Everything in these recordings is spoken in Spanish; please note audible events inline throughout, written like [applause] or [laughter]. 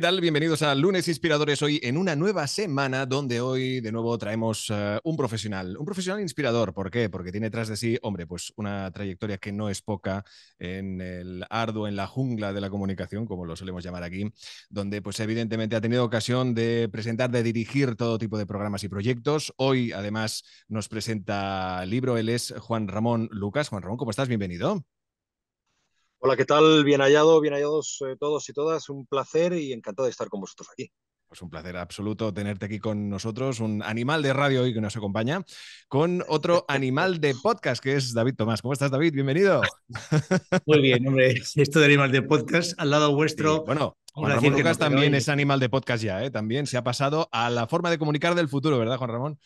¿qué tal? Bienvenidos a Lunes Inspiradores hoy en una nueva semana donde hoy de nuevo traemos eh, un profesional, un profesional inspirador. ¿Por qué? Porque tiene tras de sí, hombre, pues una trayectoria que no es poca en el arduo, en la jungla de la comunicación, como lo solemos llamar aquí, donde pues evidentemente ha tenido ocasión de presentar, de dirigir todo tipo de programas y proyectos. Hoy además nos presenta libro, él es Juan Ramón Lucas. Juan Ramón, ¿cómo estás? Bienvenido. Hola, ¿qué tal? Bien hallado, bien hallados eh, todos y todas. Un placer y encantado de estar con vosotros aquí. Pues un placer absoluto tenerte aquí con nosotros, un animal de radio hoy que nos acompaña, con otro [laughs] animal de podcast que es David Tomás. ¿Cómo estás, David? Bienvenido. Muy bien, hombre. Esto de animal de podcast, al lado vuestro. bueno, Juan Ramón Lucas también es animal de podcast ya, ¿eh? También se ha pasado a la forma de comunicar del futuro, ¿verdad, Juan Ramón?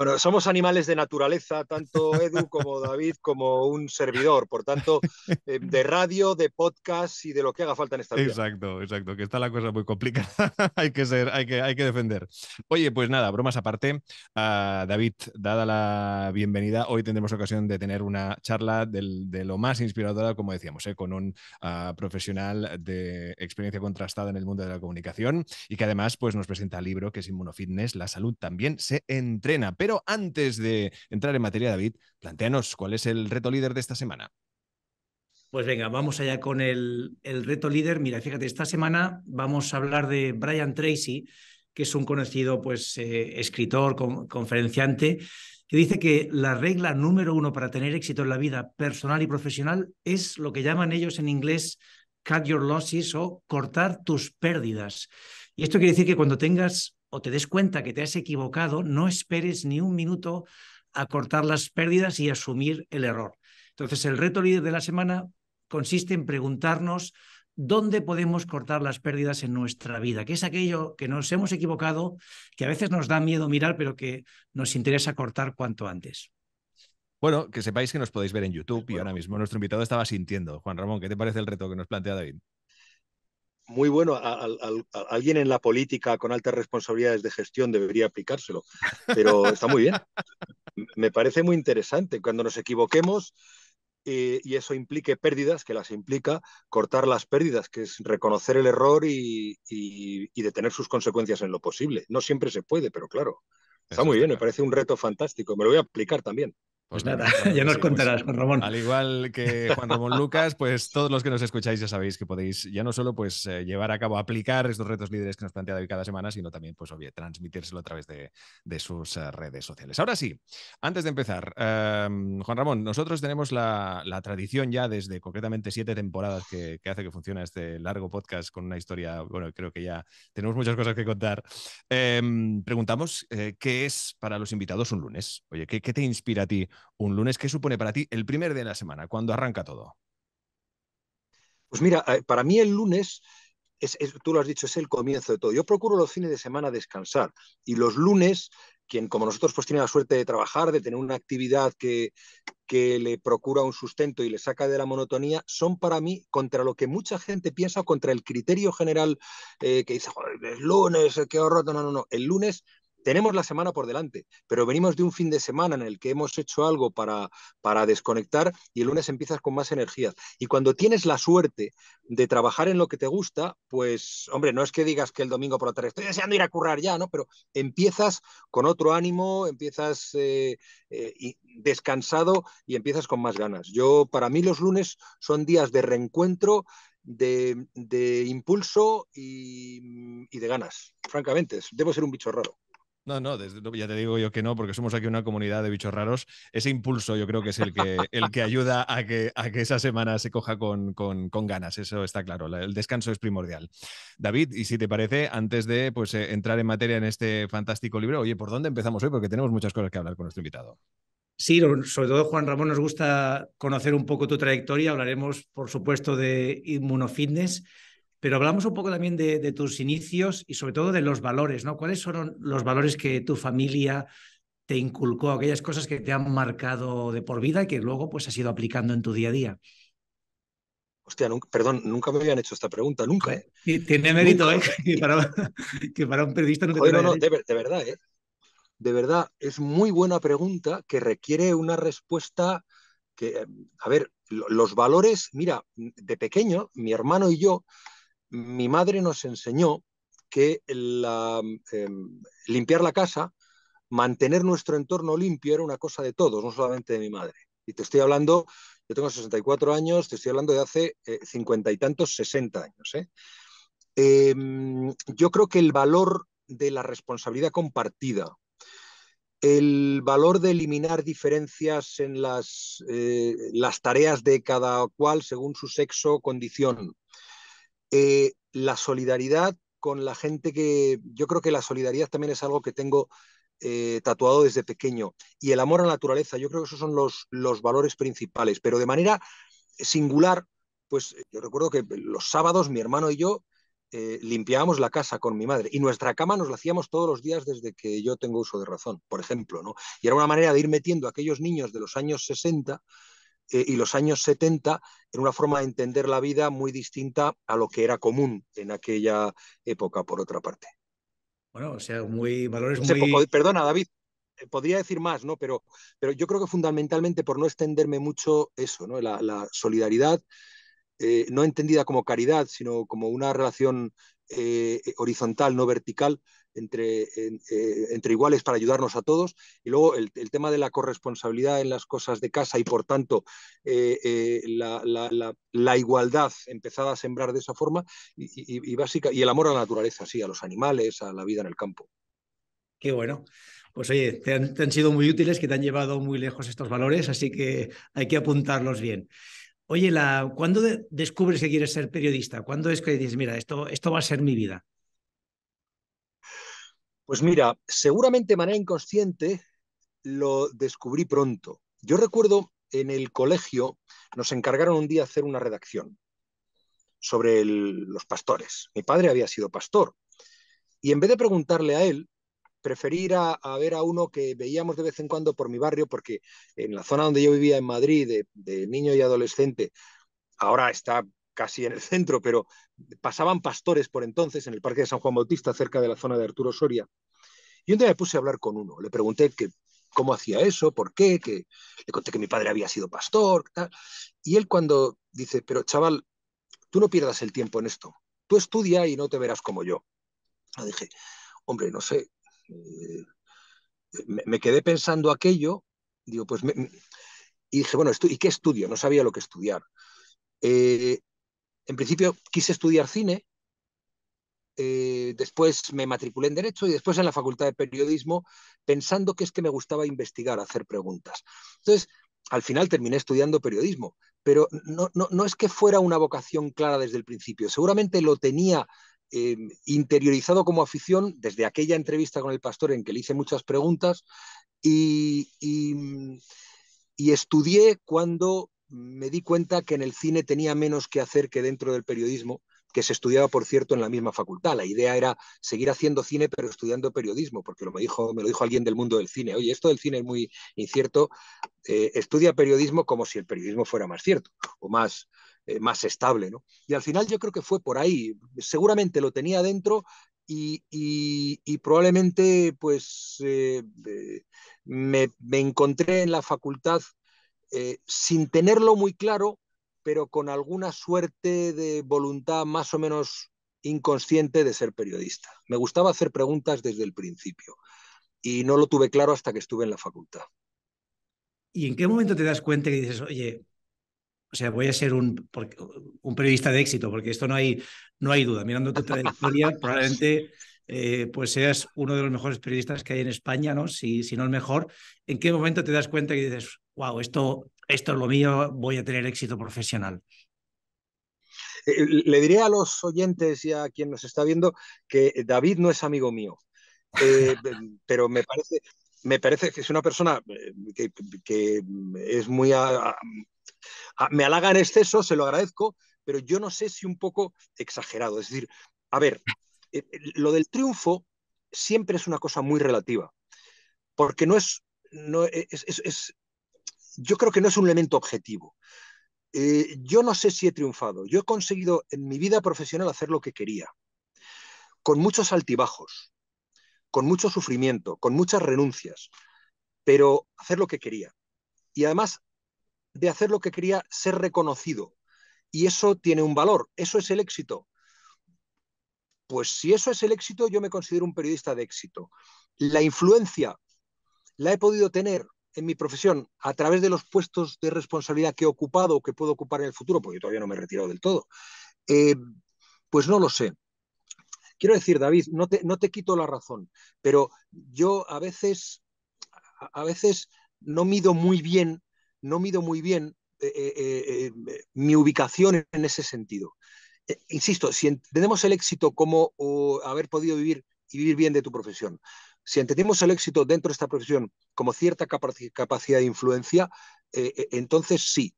Bueno, somos animales de naturaleza, tanto Edu como David como un servidor, por tanto, eh, de radio, de podcast y de lo que haga falta en esta vida. Exacto, exacto, que está la cosa muy complicada, [laughs] hay que ser, hay que, hay que defender. Oye, pues nada, bromas aparte, uh, David, dada la bienvenida, hoy tendremos ocasión de tener una charla de lo más inspiradora, como decíamos, ¿eh? con un ah, profesional de experiencia contrastada en el mundo de la comunicación y que además pues, nos presenta el libro que es Inmunofitness, la salud también se entrena, pero antes de entrar en materia, David, planteanos cuál es el reto líder de esta semana. Pues venga, vamos allá con el, reto líder. Mira, fíjate, esta semana vamos a hablar de Brian Tracy, que es un conocido pues, eh, escritor, conferenciante, que dice que la regla número uno para tener éxito en la vida personal y profesional es lo que llaman ellos en inglés cut your losses o cortar tus pérdidas. Y esto quiere decir que cuando tengas o te des cuenta que te has equivocado, no esperes ni un minuto a cortar las pérdidas y asumir el error. Entonces, el reto líder de la semana consiste en preguntarnos dónde podemos cortar las pérdidas en nuestra vida, que es aquello que nos hemos equivocado, que a veces nos da miedo mirar, pero que nos interesa cortar cuanto antes. Bueno, que sepáis que nos podéis ver en YouTube y ahora mismo nuestro invitado estaba sintiendo. Juan Ramón, ¿qué te parece el reto que nos plantea David? muy bueno. alguien en la política con altas responsabilidades de gestión debería aplicárselo, pero está muy bien. Me parece muy interesante. Cuando nos equivoquemos eh, y eso implique pérdidas, que las implica, cortar las pérdidas, que es reconocer el error y detener sus consecuencias en lo posible. No siempre se puede, pero claro. Está muy bien, me parece un reto fantástico. Me lo voy a aplicar también. Pues nada, [laughs] ya nos pues contarás, Juan Ramón. Al igual que Juan Ramón Lucas, pues todos los que nos escucháis ya sabéis que podéis ya no solo pues eh, llevar a cabo, aplicar estos retos líderes que nos plantea David cada semana, sino también pues transmitírselo a través de, sus eh, redes sociales. Ahora sí, antes de empezar, em, Juan Ramón, nosotros tenemos la, tradición ya desde concretamente siete temporadas que, hace que funcione este largo podcast con una historia, bueno, creo que ya tenemos muchas cosas que contar. Em, preguntamos, eh, ¿qué es para los invitados un lunes? Oye, qué te inspira a ti? un lunes. ¿Qué supone para ti el primer día de la semana, cuando arranca todo? Pues mira, eh, para mí el lunes, tú lo has dicho, es el comienzo de todo. Yo procuro los fines de semana descansar y los lunes, quien como nosotros pues tiene la suerte de trabajar, de tener una actividad que, que le procura un sustento y le saca de la monotonía, son para mí contra lo que mucha gente piensa, contra el criterio general eh, que dice, Joder, es lunes, qué horror, no, no, no, el lunes tenemos la semana por delante, pero venimos de un fin de semana en el que hemos hecho algo para, para desconectar y el lunes empiezas con más energía. Y cuando tienes la suerte de trabajar en lo que te gusta, pues, hombre, no es que digas que el domingo por la tarde estoy deseando ir a currar ya, ¿no? Pero empiezas con otro ánimo, empiezas eh, eh, descansado y empiezas con más ganas. Yo, para mí, los lunes son días de reencuentro de, impulso y, y, de ganas, francamente. Debo ser un bicho raro. No, no, ya te digo yo que no, porque somos aquí una comunidad de bichos raros. Ese impulso yo creo que es el que, el que ayuda a que, a que esa semana se coja con, con, ganas, eso está claro. El descanso es primordial. David, y si te parece, antes de pues, eh, entrar en materia en este fantástico libro, oye, ¿por dónde empezamos hoy? Porque tenemos muchas cosas que hablar con nuestro invitado. Sí, sobre todo Juan Ramón, nos gusta conocer un poco tu trayectoria. Hablaremos, por supuesto, de Inmunofitness pero hablamos un poco también de, tus inicios y sobre todo de los valores, ¿no? ¿Cuáles son los valores que tu familia te inculcó, aquellas cosas que te han marcado de por vida y que luego pues has ido aplicando en tu día a día? Hostia, perdón, nunca me habían hecho esta pregunta, nunca. ¿eh? Tiene mérito, ¿eh? [laughs] Que para, un periodista no te no, no, de, de, verdad, ¿eh? De verdad, es muy buena pregunta que requiere una respuesta que, eh, a ver, los valores, mira, de pequeño, mi hermano y yo mi madre nos enseñó que em, limpiar la casa, mantener nuestro entorno limpio era una cosa de todos, no solamente de mi madre. Y te estoy hablando, yo tengo 64 años, te estoy hablando de hace eh, cincuenta y tantos, 60 años. ¿eh? Em, yo creo que el valor de la responsabilidad compartida, el valor de eliminar diferencias en las, eh, las tareas de cada cual según su sexo, condición, eh, la solidaridad con la gente que yo creo que la solidaridad también es algo que tengo eh, tatuado desde pequeño y el amor a la naturaleza, yo creo que esos son los, los valores principales, pero de manera singular, pues eh, yo recuerdo que los sábados mi hermano y yo limpiábamos la casa con mi madre y nuestra cama nos la hacíamos todos los días desde que yo tengo uso de razón, por ejemplo, ¿no? Y era una manera de ir metiendo a aquellos niños de los años 60 eh, y los años 70 en una forma de entender la vida muy distinta a lo que era común en aquella época, por otra parte. Bueno, o sea, muy valores muy... Perdona, David, eh, podría decir más, ¿no? Pero, pero yo creo que fundamentalmente, por no extenderme mucho, eso, ¿no? La, solidaridad, eh, no entendida como caridad, sino como una relación eh, eh, horizontal, no vertical, entre, eh, entre, iguales para ayudarnos a todos. Y luego el, tema de la corresponsabilidad en las cosas de casa y, por tanto, la, igualdad empezada a sembrar de esa forma y, básica, y el amor a la naturaleza, sí, a los animales, a la vida en el campo. Qué bueno. Pues oye, te han sido muy útiles, que te han llevado muy lejos estos valores, así que hay que apuntarlos bien. Oye, la, ¿cuándo descubres que quieres ser periodista? ¿Cuándo es que dices, mira, esto, esto va a ser mi vida? Pues mira, seguramente de manera inconsciente lo descubrí pronto. Yo recuerdo en el colegio nos encargaron un día hacer una redacción sobre los pastores. Mi padre había sido pastor. Y en vez de preguntarle a él, preferir a, a, ver a uno que veíamos de vez en cuando por mi barrio, porque en la zona donde yo vivía en Madrid, de, niño y adolescente, ahora está casi en el centro, pero pasaban pastores por entonces en el Parque de San Juan Bautista, cerca de la zona de Arturo Soria. Y un día me puse a hablar con uno, le pregunté cómo hacía eso, por qué, le conté que mi padre había sido pastor, y él cuando dice, pero chaval, tú no pierdas el tiempo en esto, tú estudia y no te verás como yo. Le dije, hombre, no sé, eh, me, quedé pensando aquello, digo, pues, y dije, bueno, ¿y qué estudio? No sabía lo que estudiar. Eh, en principio quise estudiar cine, eh, después me matriculé en Derecho y después en la Facultad de Periodismo, pensando que es que me gustaba investigar, hacer preguntas. Entonces, al final terminé estudiando periodismo, pero no, no, no es que fuera una vocación clara desde el principio, seguramente lo tenía Em, interiorizado como afición desde aquella entrevista con el pastor en que le hice muchas preguntas y, estudié cuando me di cuenta que en el cine tenía menos que hacer que dentro del periodismo, que se estudiaba, por cierto, en la misma facultad. La idea era seguir haciendo cine, pero estudiando periodismo, porque lo me, dijo, me lo dijo alguien del mundo del cine. Oye, esto del cine es muy incierto. Eh, estudia periodismo como si el periodismo fuera más cierto o más, eh, más estable. ¿no? Y al final yo creo que fue por ahí. Seguramente lo tenía dentro y, probablemente pues eh, eh, me, encontré en la facultad sin tenerlo muy claro, pero con alguna suerte de voluntad más o menos inconsciente de ser periodista. Me gustaba hacer preguntas desde el principio y no lo tuve claro hasta que estuve en la facultad. ¿Y en qué momento te das cuenta que dices, oye, o sea, voy a ser un, periodista de éxito, porque esto no hay, no hay duda. Mirando tu trayectoria, [laughs] probablemente eh, pues seas uno de los mejores periodistas que hay en España, ¿no? Si, no el mejor. ¿En qué momento te das cuenta y dices, wow, esto, esto es lo mío, voy a tener éxito profesional? Eh, le diré a los oyentes y a quien nos está viendo que David no es amigo mío, eh, [laughs] pero me parece, me parece que es una persona que, es muy Ah, me halaga en exceso, se lo agradezco, pero yo no sé si un poco exagerado. Es decir, a ver, eh, lo del triunfo siempre es una cosa muy relativa, porque no es, eh, yo creo que no es un elemento objetivo. Eh, yo no sé si he triunfado. Yo he conseguido en mi vida profesional hacer lo que quería, con muchos altibajos, con mucho sufrimiento, con muchas renuncias, pero hacer lo que quería. Y además de hacer lo que quería, ser reconocido. Y eso tiene un valor, eso es el éxito. Pues si eso es el éxito, yo me considero un periodista de éxito. La influencia la he podido tener en mi profesión a través de los puestos de responsabilidad que he ocupado o que puedo ocupar en el futuro, porque yo todavía no me he retirado del todo. Eh, pues no lo sé. Quiero decir, David, no te, no te quito la razón, pero yo a veces, a veces no mido muy bien no mido muy bien eh, eh, eh, mi ubicación en ese sentido. insisto, si entendemos el éxito como haber podido vivir y vivir bien de tu profesión, si entendemos el éxito dentro de esta profesión como cierta capacidad de influencia, entonces sí.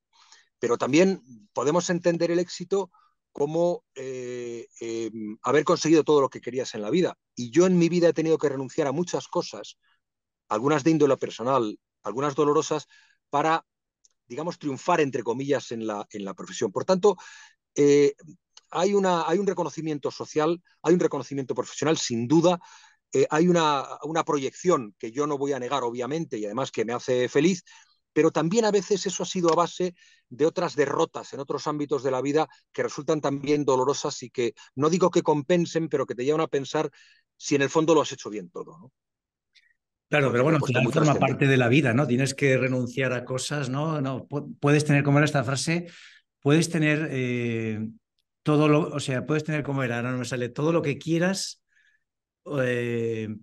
Pero también podemos entender el éxito como em, haber conseguido todo lo que querías en la vida. Y yo en mi vida he tenido que renunciar a muchas cosas, algunas de índole personal, algunas dolorosas, para digamos, triunfar, entre comillas, en la, profesión. Por tanto, eh, hay, una, hay un reconocimiento social, hay un reconocimiento profesional, sin duda, eh, hay una, una, proyección que yo no voy a negar, obviamente, y además que me hace feliz, pero también a veces eso ha sido a base de otras derrotas en otros ámbitos de la vida que resultan también dolorosas y que no digo que compensen, pero que te llevan a pensar si en el fondo lo has hecho bien todo. Claro, pero bueno, la forma parte de la vida, ¿no? Tienes que renunciar a cosas, ¿no? no puedes tener, como era esta frase, puedes tener eh, todo lo, o sea, puedes tener, como era, no, no me sale, todo lo que quieras. Eh,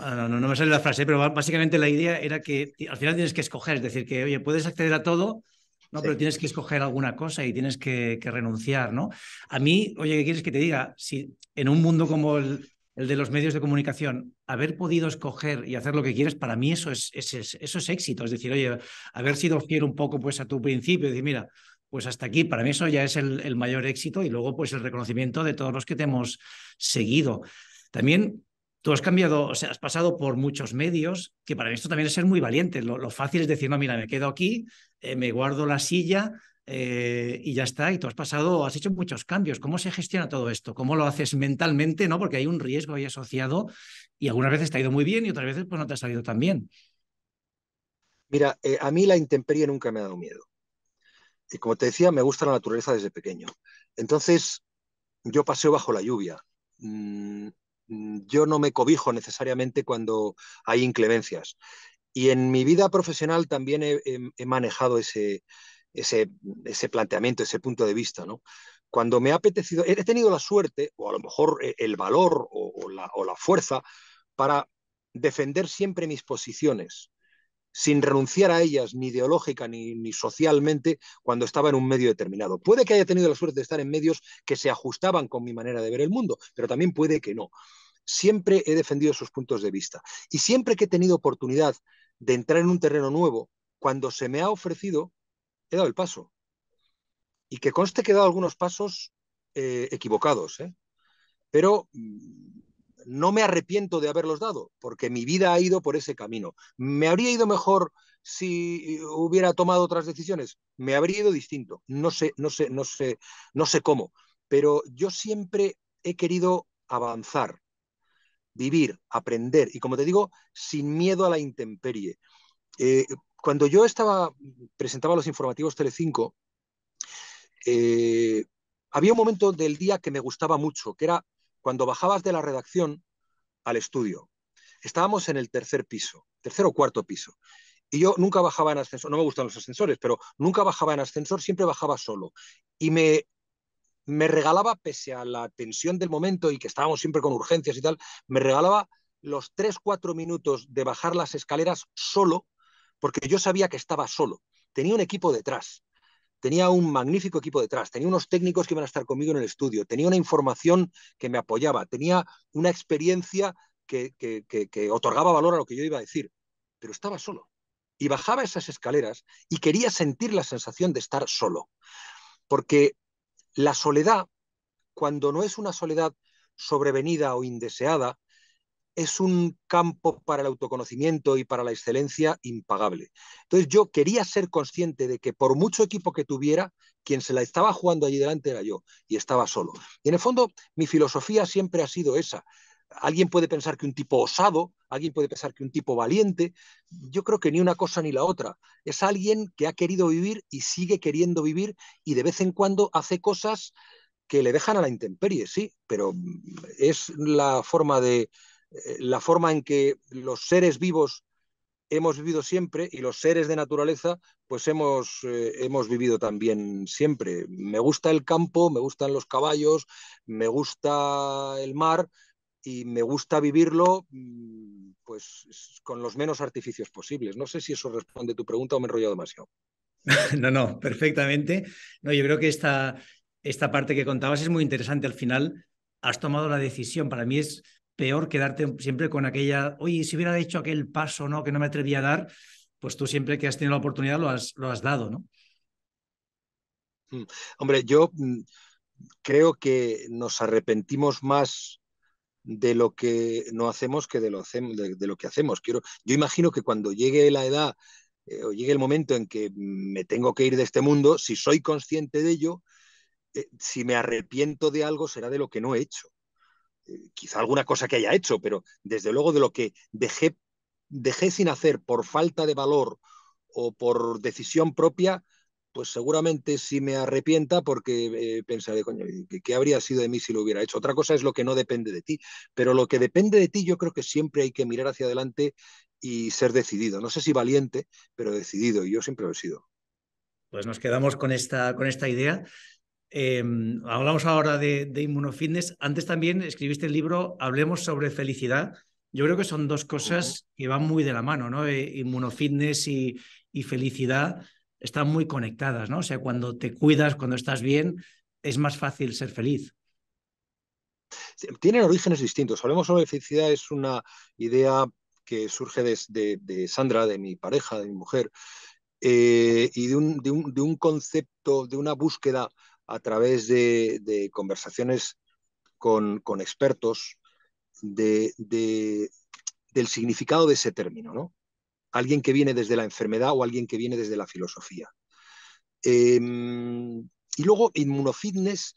ah, no, me sale la frase, pero básicamente la idea era que al final tienes que escoger, es decir, que, oye, puedes acceder a todo, ¿no? Pero tienes que escoger alguna cosa y tienes que, renunciar, ¿no? A mí, oye, ¿qué quieres que te diga? Si en un mundo como el, el de los medios de comunicación, haber podido escoger y hacer lo que quieres, para mí eso es, es éxito. Es decir, oye, haber sido fiel un poco pues, a tu principio, decir, mira, pues hasta aquí, para mí eso ya es el, mayor éxito y luego pues el reconocimiento de todos los que te hemos seguido. También tú has cambiado, o sea, has pasado por muchos medios, que para mí esto también es ser muy valiente. Lo, fácil es decir, no, mira, me quedo aquí, eh, me guardo la silla, eh, y ya está, y tú has pasado, has hecho muchos cambios. ¿Cómo se gestiona todo esto? ¿Cómo lo haces mentalmente? ¿no? Porque hay un riesgo ahí asociado y algunas veces te ha ido muy bien y otras veces pues, no te ha salido tan bien. Mira, eh, a mí la intemperie nunca me ha dado miedo. Y como te decía, me gusta la naturaleza desde pequeño. Entonces, yo paseo bajo la lluvia. Mm, mm, yo no me cobijo necesariamente cuando hay inclemencias. Y en mi vida profesional también he manejado ese, ese, ese planteamiento, ese punto de vista, ¿no? Cuando me ha apetecido, he tenido la suerte, o a lo mejor eh, el valor o, la, o la fuerza, para defender siempre mis posiciones, sin renunciar a ellas ni ideológica ni, socialmente cuando estaba en un medio determinado. Puede que haya tenido la suerte de estar en medios que se ajustaban con mi manera de ver el mundo, pero también puede que no. Siempre he defendido esos puntos de vista y siempre que he tenido oportunidad de entrar en un terreno nuevo, cuando se me ha ofrecido, he dado el paso. Y que conste que he dado algunos pasos eh, equivocados, ¿eh? pero mm, no me arrepiento de haberlos dado, porque mi vida ha ido por ese camino. ¿Me habría ido mejor si hubiera tomado otras decisiones? Me habría ido distinto. No sé, no sé, no sé, no sé cómo. Pero yo siempre he querido avanzar, vivir, aprender, y como te digo, sin miedo a la intemperie. Eh, cuando yo estaba, presentaba los informativos Telecinco, eh, había un momento del día que me gustaba mucho, que era cuando bajabas de la redacción al estudio. Estábamos en el tercer piso, tercer o cuarto piso. Y yo nunca bajaba en ascensor, no me gustan los ascensores, pero nunca bajaba en ascensor, siempre bajaba solo. Y me, me regalaba, pese a la tensión del momento y que estábamos siempre con urgencias y tal, me regalaba los tres, cuatro minutos de bajar las escaleras solo porque yo sabía que estaba solo. Tenía un equipo detrás, tenía un magnífico equipo detrás, tenía unos técnicos que iban a estar conmigo en el estudio, tenía una información que me apoyaba, tenía una experiencia que, que otorgaba valor a lo que yo iba a decir, pero estaba solo. Y bajaba esas escaleras y quería sentir la sensación de estar solo. Porque la soledad, cuando no es una soledad sobrevenida o indeseada, es un campo para el autoconocimiento y para la excelencia impagable. Entonces yo quería ser consciente de que por mucho equipo que tuviera, quien se la estaba jugando allí delante era yo y estaba solo. Y en el fondo mi filosofía siempre ha sido esa. Alguien puede pensar que un tipo osado, alguien puede pensar que un tipo valiente. Yo creo que ni una cosa ni la otra. Es alguien que ha querido vivir y sigue queriendo vivir y de vez en cuando hace cosas que le dejan a la intemperie, sí, pero es la forma de, eh, la forma en que los seres vivos hemos vivido siempre y los seres de naturaleza pues hemos, eh, hemos vivido también siempre. Me gusta el campo, me gustan los caballos, me gusta el mar y me gusta vivirlo mm, pues con los menos artificios posibles. No sé si eso responde a tu pregunta o me he enrollado demasiado. [laughs] No, no, perfectamente. No, yo creo que esta, esta parte que contabas es muy interesante. Al final has tomado la decisión. Para mí es peor quedarte siempre con aquella, oye, si hubiera hecho aquel paso, ¿no? Que no me atrevía a dar, pues tú siempre que has tenido la oportunidad lo has, lo has dado, ¿no? Mm. Hombre, yo mm, creo que nos arrepentimos más de lo que no hacemos que de lo, de, lo que hacemos. Quiero, yo imagino que cuando llegue la edad eh, o llegue el momento en que me tengo que ir de este mundo, si soy consciente de ello, eh, si me arrepiento de algo será de lo que no he hecho. Eh, quizá alguna cosa que haya hecho, pero desde luego de lo que dejé, dejé sin hacer por falta de valor o por decisión propia, pues seguramente sí me arrepienta porque eh, pensaré, coño, ¿qué, habría sido de mí si lo hubiera hecho? Otra cosa es lo que no depende de ti, pero lo que depende de ti yo creo que siempre hay que mirar hacia adelante y ser decidido. No sé si valiente, pero decidido, y yo siempre lo he sido. Pues nos quedamos con esta, con esta idea. Em, hablamos ahora de, inmunofitness. Antes también escribiste el libro Hablemos sobre felicidad. Yo creo que son dos cosas que van muy de la mano, ¿no? Eh, inmunofitness y, felicidad están muy conectadas, ¿no? O sea, cuando te cuidas, cuando estás bien, es más fácil ser feliz. Tienen orígenes distintos. Hablemos sobre felicidad, es una idea que surge de, Sandra, de mi pareja, de mi mujer, eh, y de un concepto, de una búsqueda a través de, conversaciones con, expertos del significado de ese término, ¿no? Alguien que viene desde la enfermedad o alguien que viene desde la filosofía. Em, y luego, inmunofitness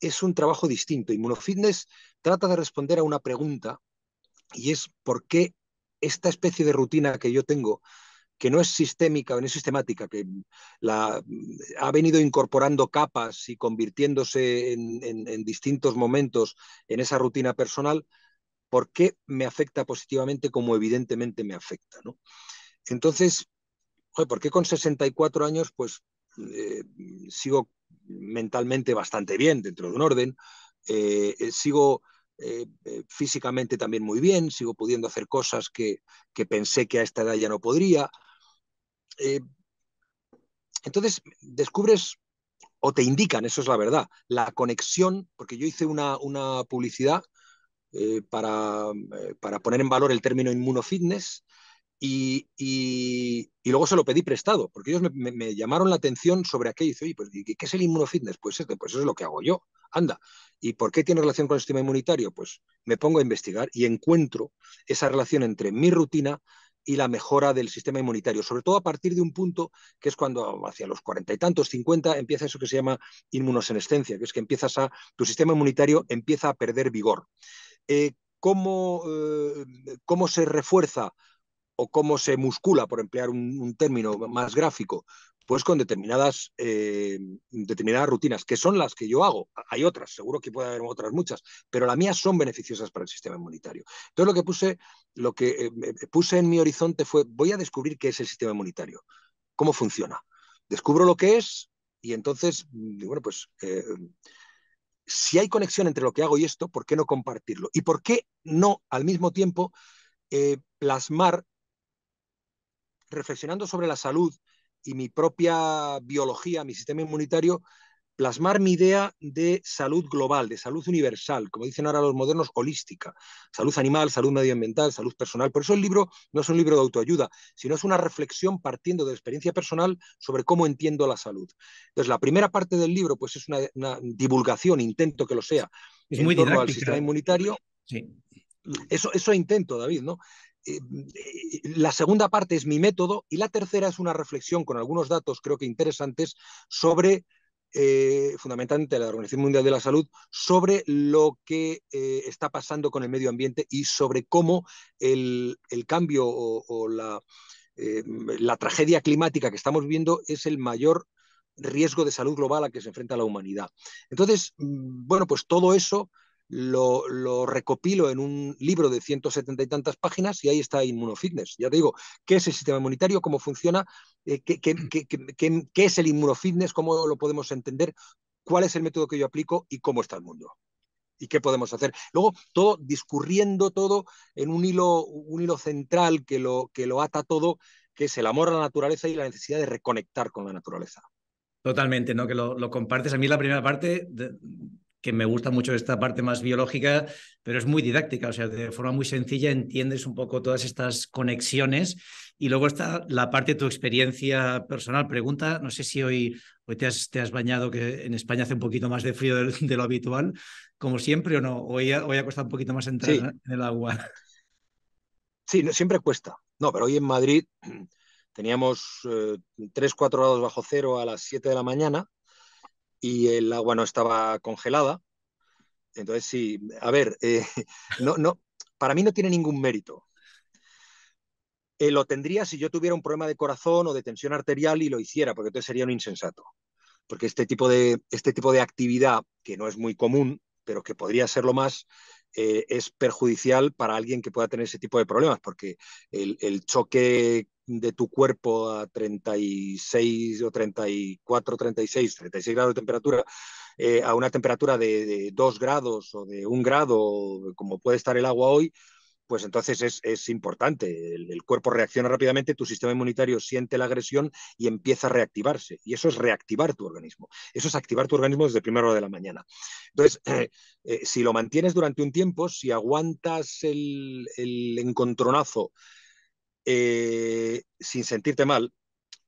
es un trabajo distinto. Inmunofitness trata de responder a una pregunta y es por qué esta especie de rutina que yo tengo que no es sistémica, no es sistemática, que la, ha venido incorporando capas y convirtiéndose en, distintos momentos en esa rutina personal, ¿por qué me afecta positivamente como evidentemente me afecta? Entonces, ¿por qué con 64 años pues eh, sigo mentalmente bastante bien dentro de un orden? Eh, eh, sigo físicamente también muy bien, sigo pudiendo hacer cosas que, que pensé que a esta edad ya no podría, eh, entonces descubres o te indican, eso es la verdad, la conexión, porque yo hice una, publicidad eh, eh, para, poner en valor el término inmunofitness y, y, luego se lo pedí prestado, porque ellos me, llamaron la atención sobre aquello y dije, oye, pues, ¿qué es el inmunofitness? Pues, este, pues eso es lo que hago yo, anda. ¿Y por qué tiene relación con el sistema inmunitario? Pues me pongo a investigar y encuentro esa relación entre mi rutina, y la mejora del sistema inmunitario, sobre todo a partir de un punto que es cuando hacia los cuarenta y tantos, cincuenta, empieza eso que se llama inmunosenescencia, que es que empiezas a, tu sistema inmunitario empieza a perder vigor. Eh, eh, ¿cómo, se refuerza o cómo se muscula, por emplear un término más gráfico? pues con determinadas, eh, determinadas rutinas, que son las que yo hago. Hay otras, seguro que puede haber otras muchas, pero las mías son beneficiosas para el sistema inmunitario. Entonces lo que puse, lo que eh, puse en mi horizonte fue, voy a descubrir qué es el sistema inmunitario, cómo funciona. Descubro lo que es y entonces, mm, bueno, pues eh, si hay conexión entre lo que hago y esto, ¿por qué no compartirlo? ¿Y por qué no al mismo tiempo plasmar, reflexionando sobre la salud, y mi propia biología, mi sistema inmunitario, plasmar mi idea de salud global, de salud universal, como dicen ahora los modernos, holística, salud animal, salud medioambiental, salud personal. Por eso el libro no es un libro de autoayuda, sino es una reflexión partiendo de experiencia personal sobre cómo entiendo la salud. Entonces, la primera parte del libro pues, es una, divulgación, intento que lo sea, es en muy torno al sistema inmunitario. Sí. Eso, eso intento, David, ¿no? Eh, eh, la segunda parte es mi método y la tercera es una reflexión con algunos datos creo que interesantes sobre, eh, fundamentalmente la Organización Mundial de la Salud, sobre lo que está pasando con el medio ambiente y sobre cómo el, cambio o, la, la, tragedia climática que estamos viviendo es el mayor riesgo de salud global a que se enfrenta la humanidad. Entonces, mm, bueno, pues todo eso lo, recopilo en un libro de 170 y tantas páginas y ahí está Inmunofitness. Ya te digo, ¿qué es el sistema inmunitario? ¿Cómo funciona? Eh, mm. qué, qué, es el Inmunofitness? ¿Cómo lo podemos entender? ¿Cuál es el método que yo aplico y cómo está el mundo? y qué podemos hacer. Luego, todo discurriendo todo en un hilo, un hilo central que lo, que lo ata todo, que es el amor a la naturaleza y la necesidad de reconectar con la naturaleza. Totalmente, ¿no? Que lo, compartes. A mí la primera parte que me gusta mucho esta parte más biológica, pero es muy didáctica, o sea, de forma muy sencilla entiendes un poco todas estas conexiones y luego está la parte de tu experiencia personal. Pregunta, no sé si hoy, hoy te, has, te has bañado, que en España hace un poquito más de frío de, lo habitual, como siempre o no, hoy, hoy ha costado un poquito más entrar en el agua. Sí, no, siempre cuesta. No, pero hoy en Madrid teníamos eh, tres 3, 4 grados bajo cero a las 7 de la mañana y el agua no estaba congelada. Entonces, sí, a ver, eh, [laughs] no, no, para mí no tiene ningún mérito. Eh, lo tendría si yo tuviera un problema de corazón o de tensión arterial y lo hiciera, porque entonces sería un insensato. Porque este tipo de, este tipo de actividad, que no es muy común, pero que podría serlo más, eh, es perjudicial para alguien que pueda tener ese tipo de problemas, porque el, el choque de tu cuerpo a 36 o 34, 36, 36 grados de temperatura, eh, a una temperatura de, 2 grados o de 1 grado, como puede estar el agua hoy, pues entonces es, importante. El, cuerpo reacciona rápidamente, tu sistema inmunitario siente la agresión y empieza a reactivarse. Y eso es reactivar tu organismo. Eso es activar tu organismo desde primera hora de la mañana. Entonces, [clears throat] eh, eh, si lo mantienes durante un tiempo, si aguantas el, el encontronazo eh, sin sentirte mal,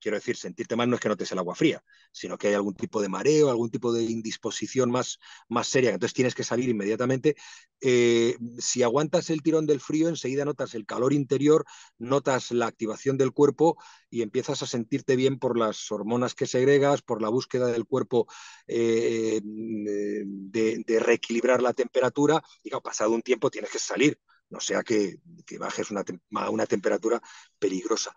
quiero decir, sentirte mal no es que notes el agua fría, sino que hay algún tipo de mareo, algún tipo de indisposición más, más seria, entonces tienes que salir inmediatamente. Eh, si aguantas el tirón del frío, enseguida notas el calor interior, notas la activación del cuerpo y empiezas a sentirte bien por las hormonas que segregas, por la búsqueda del cuerpo eh, de, de, reequilibrar la temperatura. Y claro, pasado un tiempo tienes que salir, no sea que, bajes una, una temperatura peligrosa.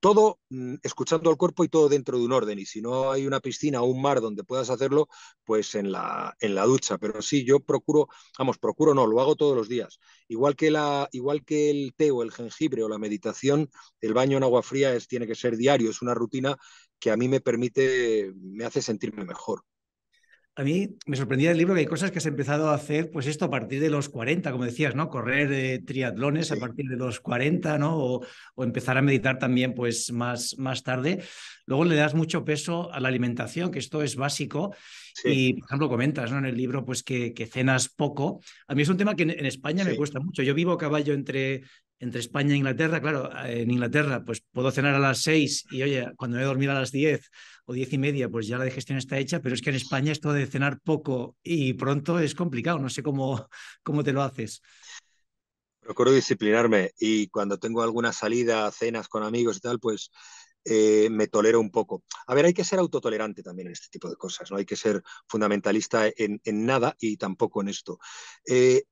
Todo mm, escuchando al cuerpo y todo dentro de un orden. Y si no hay una piscina o un mar donde puedas hacerlo, pues en la, ducha. Pero sí, yo procuro, vamos, procuro no, lo hago todos los días. Igual que, la, igual que el té o el jengibre o la meditación, el baño en agua fría es, tiene que ser diario, es una rutina que a mí me permite, me hace sentirme mejor. A mí me sorprendía el libro que hay cosas que has empezado a hacer, pues esto a partir de los 40, como decías, ¿no? Correr eh, triatlones a partir de los 40, ¿no? O, empezar a meditar también, pues más, más tarde. Luego le das mucho peso a la alimentación, que esto es básico. Y, por ejemplo, comentas ¿no? en el libro pues que, que, cenas poco. A mí es un tema que en, España me cuesta mucho. Yo vivo a caballo entre, entre España e Inglaterra, claro, eh, en Inglaterra pues puedo cenar a las seis y oye, cuando voy a dormir a las 10 o diez y media, pues ya la digestión está hecha, pero es que en España esto de cenar poco y pronto es complicado, no sé cómo, [laughs] cómo te lo haces. Procuro disciplinarme y cuando tengo alguna salida, cenas con amigos y tal, pues eh, me tolero un poco. A ver, hay que ser autotolerante también en este tipo de cosas, no hay que ser fundamentalista en, en nada y tampoco en esto. Eh,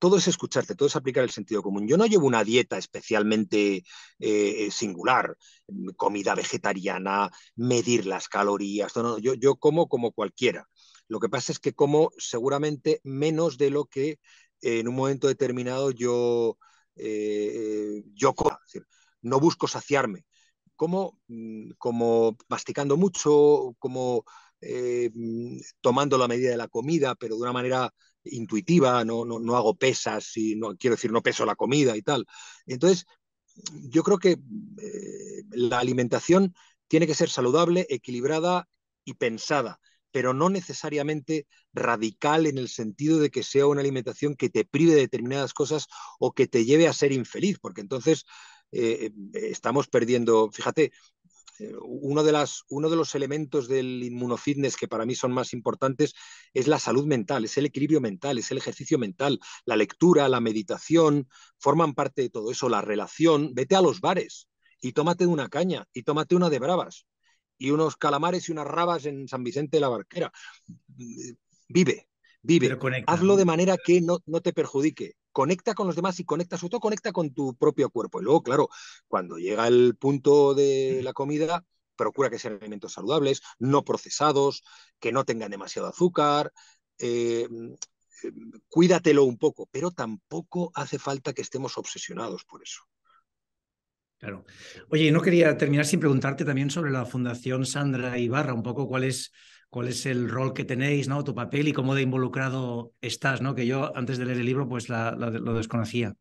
todo es escucharte, todo es aplicar el sentido común. Yo no llevo una dieta especialmente eh, eh, singular, mm, comida vegetariana, medir las calorías, yo, como como cualquiera. Lo que pasa es que como seguramente menos de lo que en un momento determinado yo, eh, yo como. no busco saciarme, como, mm, como masticando mucho, como mm, tomando la medida de la comida, pero de una manera intuitiva, no, no, no hago pesas y no quiero decir no peso la comida y tal. Entonces, yo creo que eh, la alimentación tiene que ser saludable, equilibrada y pensada, pero no necesariamente radical en el sentido de que sea una alimentación que te prive de determinadas cosas o que te lleve a ser infeliz, porque entonces eh, eh, estamos perdiendo, fíjate, uno de, las, uno de los elementos del inmunofitness que para mí son más importantes es la salud mental, es el equilibrio mental, es el ejercicio mental, la lectura, la meditación, forman parte de todo eso, la relación, vete a los bares y tómate una caña y tómate una de bravas y unos calamares y unas rabas en San Vicente de la Barquera. Vive, Vive, hazlo de manera que no, te perjudique. Conecta con los demás y conecta, sobre todo conecta con tu propio cuerpo. Y luego, claro, cuando llega el punto de la comida, procura que sean alimentos saludables, no procesados, que no tengan demasiado azúcar. Eh, mm, eh, cuídatelo un poco, pero tampoco hace falta que estemos obsesionados por eso. Claro. Oye, no quería terminar sin preguntarte también sobre la Fundación Sandra Ibarra, un poco cuál es cuál es el rol que tenéis, ¿no? Tu papel y cómo de involucrado estás, ¿no? Que yo antes de leer el libro pues lo desconocía.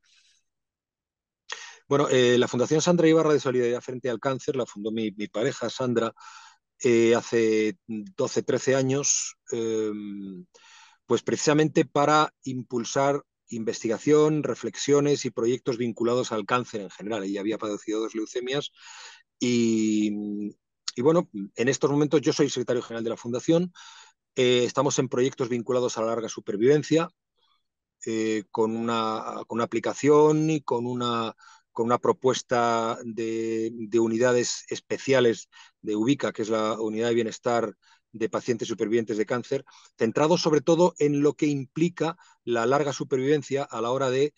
Bueno, eh, la Fundación Sandra Ibarra de Solidaridad Frente al Cáncer la fundó mi, pareja Sandra eh, hace 12, 13 años, em, pues precisamente para impulsar investigación, reflexiones y proyectos vinculados al cáncer en general. Ella había padecido dos leucemias y, y bueno, en estos momentos yo soy secretario general de la Fundación. Eh, estamos en proyectos vinculados a la larga supervivencia, eh, con, una, aplicación y con una, con una propuesta de, unidades especiales de UBICA, que es la unidad de bienestar de pacientes supervivientes de cáncer, centrado sobre todo en lo que implica la larga supervivencia a la hora de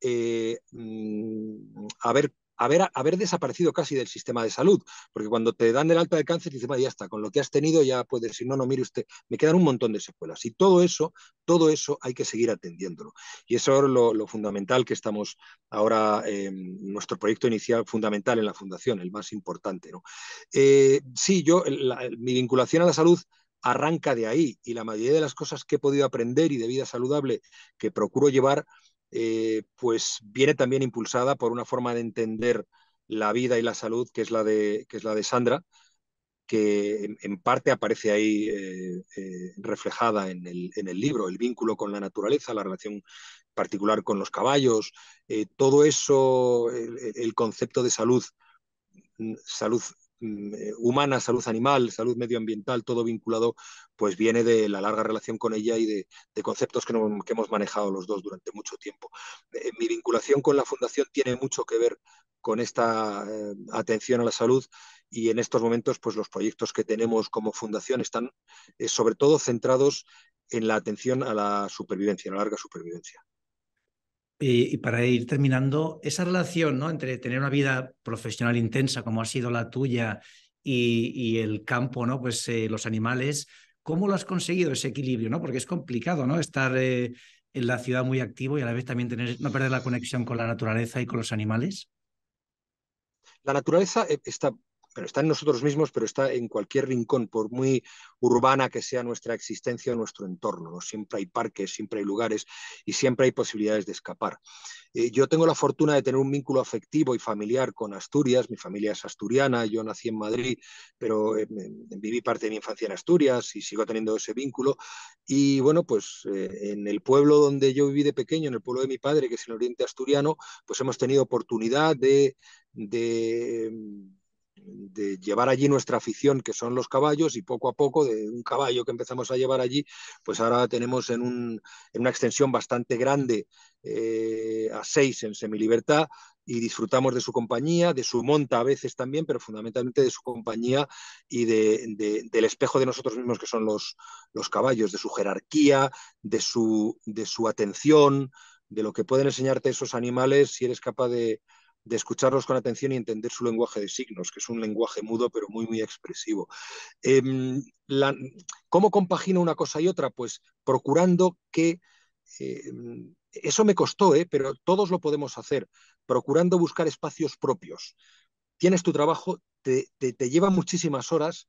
eh, mm, haber haber, desaparecido casi del sistema de salud, porque cuando te dan el alta de cáncer, dices, ya está, con lo que has tenido ya puedes decir, no, no, mire usted, me quedan un montón de secuelas. Y todo eso, todo eso hay que seguir atendiéndolo. Y eso es lo, fundamental que estamos ahora, em, nuestro proyecto inicial fundamental en la Fundación, el más importante. ¿no? Eh, sí, yo, mi vinculación a la salud arranca de ahí y la mayoría de las cosas que he podido aprender y de vida saludable que procuro llevar eh, pues viene también impulsada por una forma de entender la vida y la salud, que es la de, que es la de Sandra, que en, parte aparece ahí eh, eh, reflejada en el, libro, el vínculo con la naturaleza, la relación particular con los caballos, todo eso, el, el, concepto de salud, mm, salud Mm, eh, humana, salud animal, salud medioambiental, todo vinculado, pues viene de la larga relación con ella y de, conceptos que, hemos manejado los dos durante mucho tiempo. Eh, mi vinculación con la Fundación tiene mucho que ver con esta eh, atención a la salud y en estos momentos, pues los proyectos que tenemos como Fundación están sobre todo centrados en la atención a la supervivencia, en la larga supervivencia. Eh, y, para ir terminando, esa relación ¿no? entre tener una vida profesional intensa como ha sido la tuya y, el campo, ¿no? pues eh, los animales, ¿cómo lo has conseguido ese equilibrio? ¿no? Porque es complicado ¿no? estar eh, en la ciudad muy activo y a la vez también tener, no perder la conexión con la naturaleza y con los animales. La naturaleza está pero está en nosotros mismos, pero está en cualquier rincón, por muy urbana que sea nuestra existencia o nuestro entorno. Siempre hay parques, siempre hay lugares y siempre hay posibilidades de escapar. Eh, yo tengo la fortuna de tener un vínculo afectivo y familiar con Asturias. Mi familia es asturiana, yo nací en Madrid, pero eh, viví parte de mi infancia en Asturias y sigo teniendo ese vínculo. Y bueno, pues eh, en el pueblo donde yo viví de pequeño, en el pueblo de mi padre, que es el oriente asturiano, pues hemos tenido oportunidad de em, de llevar allí nuestra afición, que son los caballos, y poco a poco, de un caballo que empezamos a llevar allí, pues ahora tenemos en, una extensión bastante grande eh, a seis en semilibertad y disfrutamos de su compañía, de su monta a veces también, pero fundamentalmente de su compañía y del espejo de nosotros mismos que son los, los caballos, de su jerarquía, de su, de su atención, de lo que pueden enseñarte esos animales si eres capaz de, de escucharlos con atención y entender su lenguaje de signos, que es un lenguaje mudo pero muy, muy expresivo. Em, ¿Cómo compagino una cosa y otra? Pues procurando que... Em, eso me costó, ¿eh? pero todos lo podemos hacer, procurando buscar espacios propios. Tienes tu trabajo, te, te, lleva muchísimas horas,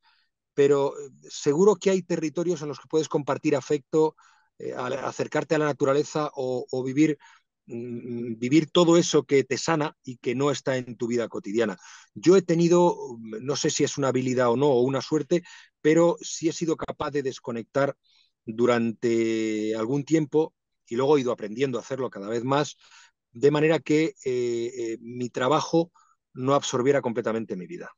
pero eh, seguro que hay territorios en los que puedes compartir afecto, eh, acercarte a la naturaleza o, vivir Mm, mm, vivir todo eso que te sana y que no está en tu vida cotidiana. Yo he tenido, no sé si es una habilidad o no, o una suerte, pero sí he sido capaz de desconectar durante algún tiempo y luego he ido aprendiendo a hacerlo cada vez más, de manera que eh, eh, mi trabajo no absorbiera completamente mi vida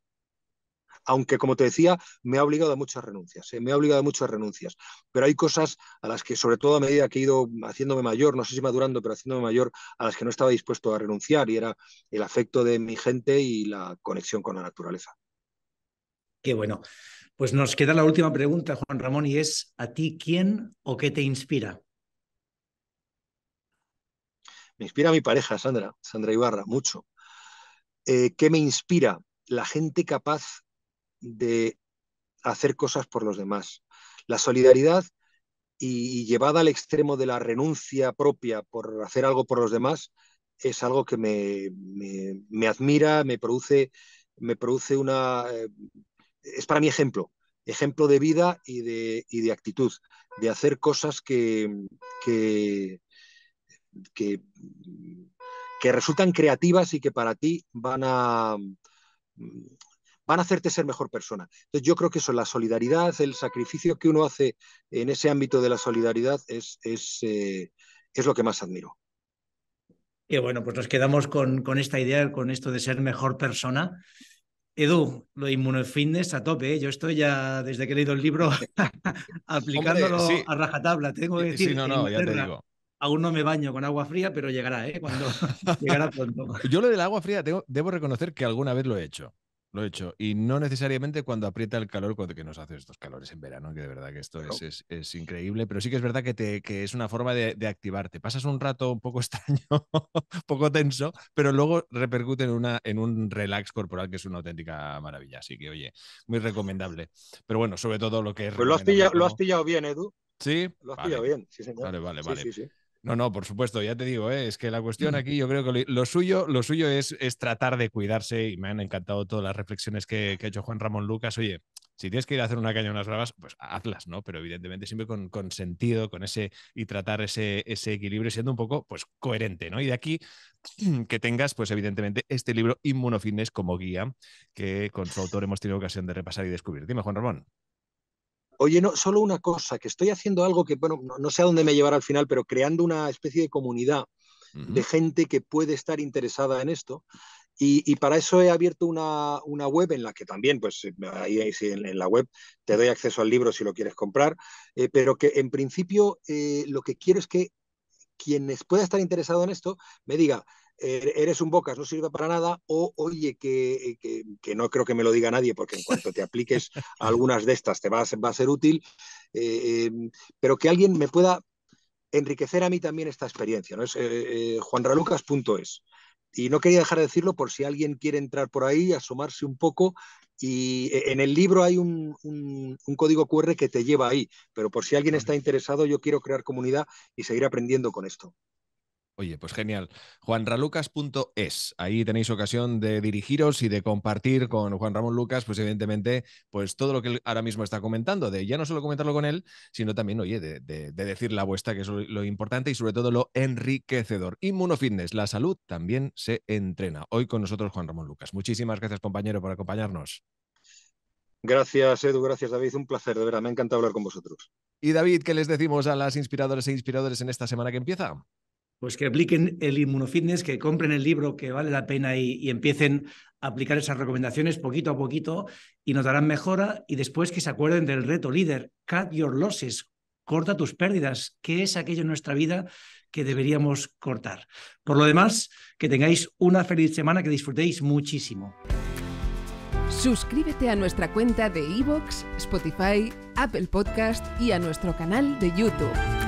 aunque como te decía, me ha obligado a muchas renuncias, eh, me ha obligado a muchas renuncias, pero hay cosas a las que, sobre todo a medida que he ido haciéndome mayor, no sé si madurando, pero haciéndome mayor, a las que no estaba dispuesto a renunciar y era el afecto de mi gente y la conexión con la naturaleza. Qué bueno. Pues nos queda la última pregunta, Juan Ramón, y es, ¿a ti quién o qué te inspira? Me inspira mi pareja, Sandra, Sandra Ibarra, mucho. Eh, ¿Qué me inspira? La gente capaz de hacer cosas por los demás. La solidaridad y, llevada al extremo de la renuncia propia por hacer algo por los demás es algo que me, me, admira, me produce, me produce una... Eh, es para mí ejemplo, ejemplo de vida y de, y de actitud, de hacer cosas que, que, que, que, resultan creativas y que para ti van a, van a hacerte ser mejor persona. Entonces yo creo que eso, la solidaridad, el sacrificio que uno hace en ese ámbito de la solidaridad es, es, eh, es lo que más admiro. Y bueno, pues nos quedamos con, con, esta idea, con esto de ser mejor persona. Edu, lo de inmunofitness a tope. ¿eh? Yo estoy ya, desde que he leído el libro, [laughs] aplicándolo a rajatabla. Tengo que decir, sí, no, no, ya te digo. Aún no me baño con agua fría, pero llegará, ¿eh? Cuando [laughs] llegará pronto. [laughs] Yo lo del agua fría, debo reconocer que alguna vez lo he hecho hecho. Y no necesariamente cuando aprieta el calor, cuando que nos hace estos calores en verano, que de verdad que esto es, es, increíble, pero sí que es verdad que, te, que es una forma de, activarte. Pasas un rato un poco [laughs] extraño, poco tenso, pero luego repercute en, una, en un relax corporal que es una auténtica maravilla. Así que, oye, muy recomendable. Pero bueno, sobre todo lo que es... Pues lo has, pillado, lo has pillado bien, Edu. Sí. Lo has pillado bien, sí, señor. Vale, vale, vale. sí, sí. No, no, por supuesto, ya te digo, ¿eh? es que la cuestión aquí, yo creo que lo, suyo, lo suyo es, tratar de cuidarse y me han encantado todas las reflexiones que, ha hecho Juan Ramón Lucas. Oye, si tienes que ir a hacer una caña unas bravas, pues hazlas, ¿no? Pero evidentemente siempre con, sentido, con ese y tratar ese, equilibrio siendo un poco pues coherente, ¿no? Y de aquí [clears throat] que tengas, pues evidentemente, este libro Inmunofitness como guía, que con su autor hemos tenido ocasión de repasar y descubrir. Dime, Juan Ramón oye, no, solo una cosa, que estoy haciendo algo que, bueno, no, sé a dónde me llevará al final, pero creando una especie de comunidad de gente que puede estar interesada en esto. Y, para eso he abierto una, web en la que también, pues eh, ahí, en, la web te doy acceso al libro si lo quieres comprar, eh, pero que en principio eh, lo que quiero es que quienes puedan estar interesados en esto me diga, Er, eres un bocas, no sirve para nada, o oye, eh, que, que, no creo que me lo diga nadie, porque en cuanto te apliques [laughs] algunas de estas te va a, va a ser útil, eh, em, pero que alguien me pueda enriquecer a mí también esta experiencia. ¿no? Es eh, juanralucas.es. Y no quería dejar de decirlo por si alguien quiere entrar por ahí, asomarse un poco. Y en el libro hay un, un código QR que te lleva ahí, pero por si alguien está interesado, yo quiero crear comunidad y seguir aprendiendo con esto. Oye, pues genial. Juanralucas.es. Ahí tenéis ocasión de dirigiros y de compartir con Juan Ramón Lucas, pues evidentemente, pues todo lo que ahora mismo está comentando, de ya no solo comentarlo con él, sino también, oye, de, decir la vuestra, que es lo, importante y sobre todo lo enriquecedor. Inmunofitness, la salud también se entrena. Hoy con nosotros Juan Ramón Lucas. Muchísimas gracias, compañero, por acompañarnos. Gracias, Edu. Gracias, David. Un placer, de verdad. Me encanta hablar con vosotros. Y David, ¿qué les decimos a las inspiradoras e inspiradores en esta semana que empieza? pues que apliquen el inmunofitness, que compren el libro que vale la pena y, empiecen a aplicar esas recomendaciones poquito a poquito y notarán mejora y después que se acuerden del reto líder, cut your losses, corta tus pérdidas, que es aquello en nuestra vida que deberíamos cortar. Por lo demás, que tengáis una feliz semana, que disfrutéis muchísimo. Suscríbete a nuestra cuenta de iVoox, Spotify, Apple Podcast y a nuestro canal de YouTube.